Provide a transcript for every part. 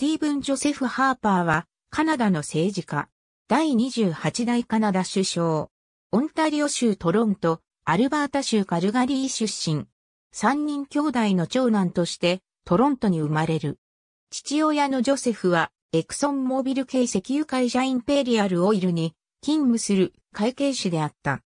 ティーブン・ジョセフ・ハーパーは、カナダの政治家、第28代カナダ首相、オンタリオ州トロント、アルバータ州カルガリー出身、三人兄弟の長男として、トロントに生まれる。父親のジョセフは、エクソンモービル系石油会社インペリアルオイルに勤務する会計士であった。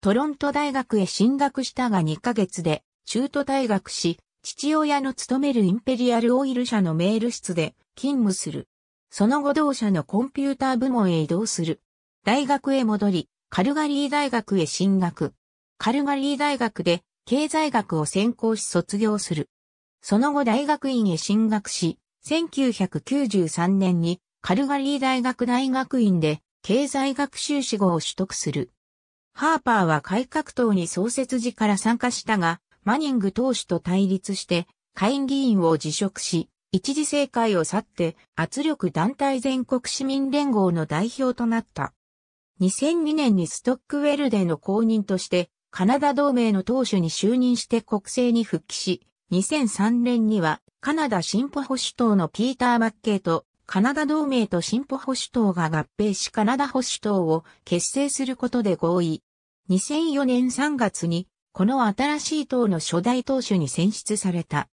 トロント大学へ進学したが2ヶ月で中途退学し、父親の勤めるインペリアルオイル社のメール室で勤務する。その後同社のコンピューター部門へ移動する。大学へ戻り、カルガリー大学へ進学。カルガリー大学で経済学を専攻し卒業する。その後大学院へ進学し、1993年にカルガリー大学大学院で経済学修士号を取得する。ハーパーは改革党に創設時から参加したが、マニング党首と対立して、下院議員を辞職し、一時政界を去って圧力団体全国市民連合の代表となった。2002年にストックウェルでの公認として、カナダ同盟の党首に就任して国政に復帰し、2003年にはカナダ進歩保守党のピーター・マッケイとカナダ同盟と進歩保守党が合併しカナダ保守党を結成することで合意。2004年3月にこの新しい党の初代党首に選出された。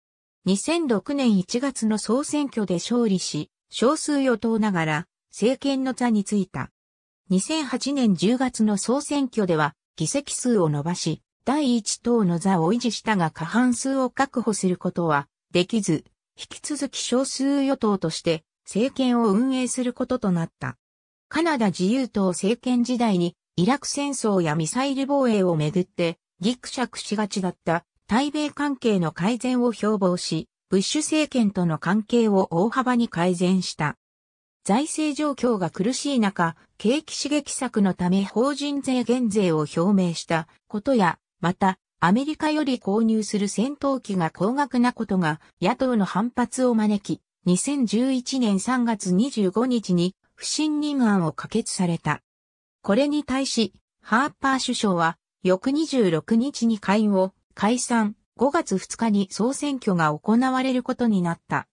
2006年1月の総選挙で勝利し、少数与党ながら政権の座についた。2008年10月の総選挙では議席数を伸ばし、第一党の座を維持したが過半数を確保することはできず、引き続き少数与党として政権を運営することとなった。カナダ自由党政権時代にイラク戦争やミサイル防衛をめぐってギクシャクしがちだった対米関係の改善を標榜し、ブッシュ政権との関係を大幅に改善した。財政状況が苦しい中、景気刺激策のため法人税減税を表明したことや、また、アメリカより購入する戦闘機が高額なことが野党の反発を招き、2011年3月25日に不信任案を可決された。これに対し、ハーパー首相は翌26日に会員を解散、5月2日に総選挙が行われることになった。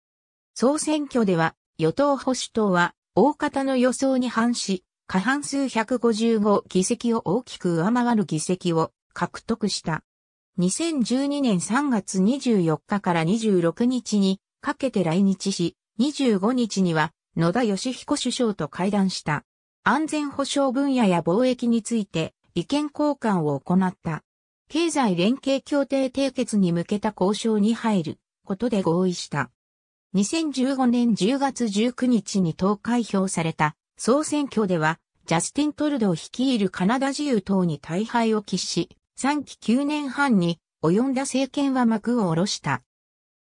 総選挙では、与党保守党は、大方の予想に反し、過半数155議席を大きく上回る議席を獲得した。2012年3月24日から26日にかけて来日し、25日には野田義彦首相と会談した。安全保障分野や貿易について意見交換を行った。経済連携協定締結に向けた交渉に入ることで合意した。2015年10月19日に投開票された総選挙では、ジャスティン・トルドを率いるカナダ自由党に大敗を喫し、3期9年半に及んだ政権は幕を下ろした。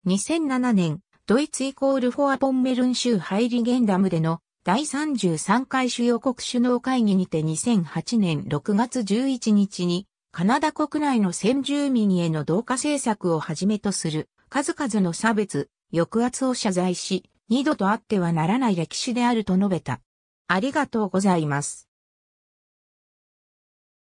2007年、ドイツイコールフォアポンメルン州ハイリゲンダムでの第33回主要国首脳会議にて2008年6月11日に、カナダ国内の先住民への同化政策をはじめとする数々の差別、抑圧を謝罪し、二度とあってはならない歴史であると述べた。ありがとうございます。